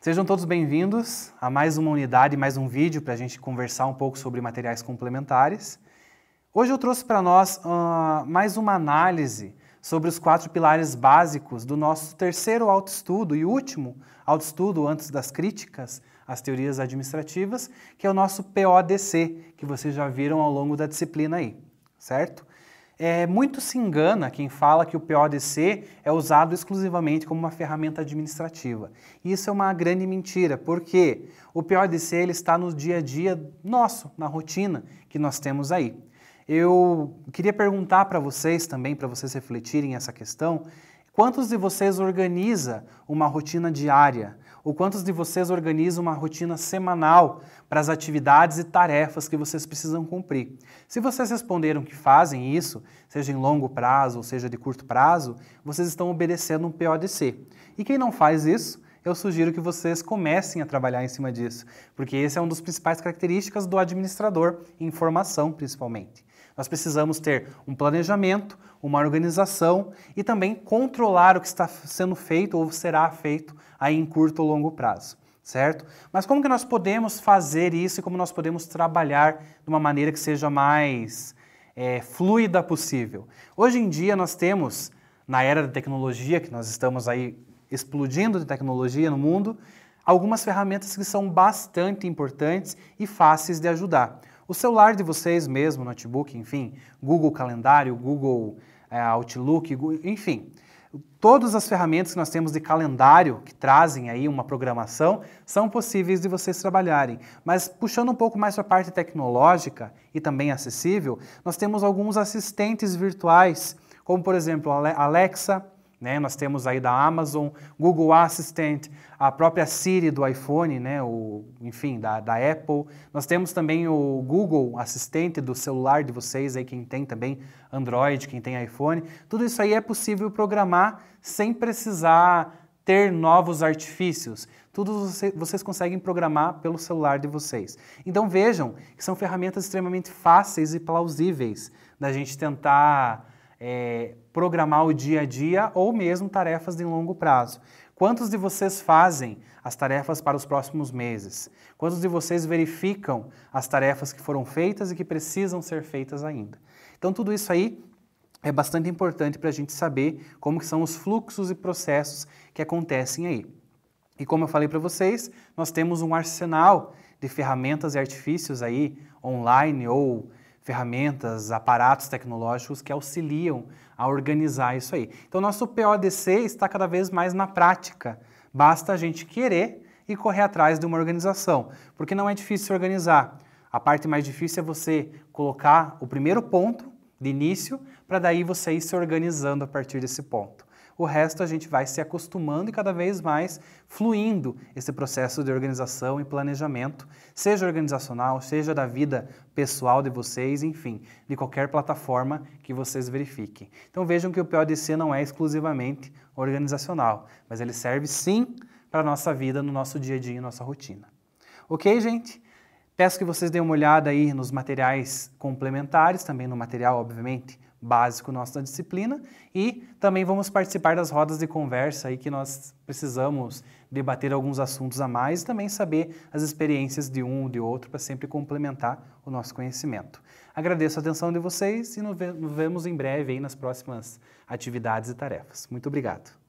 Sejam todos bem-vindos a mais uma unidade, mais um vídeo para a gente conversar um pouco sobre materiais complementares. Hoje eu trouxe para nós uh, mais uma análise sobre os quatro pilares básicos do nosso terceiro autoestudo e último autoestudo antes das críticas às teorias administrativas, que é o nosso PODC, que vocês já viram ao longo da disciplina aí, certo? É, muito se engana quem fala que o PODC é usado exclusivamente como uma ferramenta administrativa. Isso é uma grande mentira, porque o PODC ele está no dia a dia nosso, na rotina que nós temos aí. Eu queria perguntar para vocês também, para vocês refletirem essa questão, Quantos de vocês organiza uma rotina diária? Ou quantos de vocês organizam uma rotina semanal para as atividades e tarefas que vocês precisam cumprir? Se vocês responderam que fazem isso, seja em longo prazo ou seja de curto prazo, vocês estão obedecendo um PODC. E quem não faz isso, eu sugiro que vocês comecem a trabalhar em cima disso, porque esse é um dos principais características do administrador, informação principalmente. Nós precisamos ter um planejamento, uma organização e também controlar o que está sendo feito ou será feito aí em curto ou longo prazo, certo? Mas como que nós podemos fazer isso e como nós podemos trabalhar de uma maneira que seja mais é, fluida possível? Hoje em dia nós temos, na era da tecnologia, que nós estamos aí explodindo de tecnologia no mundo, algumas ferramentas que são bastante importantes e fáceis de ajudar. O celular de vocês mesmo, notebook, enfim, Google Calendário, Google é, Outlook, enfim. Todas as ferramentas que nós temos de calendário, que trazem aí uma programação, são possíveis de vocês trabalharem. Mas puxando um pouco mais para a parte tecnológica e também acessível, nós temos alguns assistentes virtuais, como por exemplo a Alexa, né? Nós temos aí da Amazon, Google Assistant, a própria Siri do iPhone, né? o, enfim, da, da Apple. Nós temos também o Google Assistente do celular de vocês, aí, quem tem também Android, quem tem iPhone. Tudo isso aí é possível programar sem precisar ter novos artifícios. Tudo vocês conseguem programar pelo celular de vocês. Então vejam que são ferramentas extremamente fáceis e plausíveis da gente tentar é, programar o dia a dia ou mesmo tarefas de longo prazo. Quantos de vocês fazem as tarefas para os próximos meses? Quantos de vocês verificam as tarefas que foram feitas e que precisam ser feitas ainda? Então, tudo isso aí é bastante importante para a gente saber como que são os fluxos e processos que acontecem aí. E como eu falei para vocês, nós temos um arsenal de ferramentas e artifícios aí online ou ferramentas, aparatos tecnológicos que auxiliam a organizar isso aí. Então, nosso PODC está cada vez mais na prática. Basta a gente querer e correr atrás de uma organização, porque não é difícil se organizar. A parte mais difícil é você colocar o primeiro ponto de início para daí você ir se organizando a partir desse ponto. O resto a gente vai se acostumando e cada vez mais fluindo esse processo de organização e planejamento, seja organizacional, seja da vida pessoal de vocês, enfim, de qualquer plataforma que vocês verifiquem. Então vejam que o PODC não é exclusivamente organizacional, mas ele serve sim para a nossa vida, no nosso dia a dia, nossa rotina. Ok, gente? Peço que vocês deem uma olhada aí nos materiais complementares, também no material, obviamente, básico nosso da disciplina e também vamos participar das rodas de conversa aí que nós precisamos debater alguns assuntos a mais e também saber as experiências de um ou de outro para sempre complementar o nosso conhecimento. Agradeço a atenção de vocês e nos vemos em breve aí nas próximas atividades e tarefas. Muito obrigado.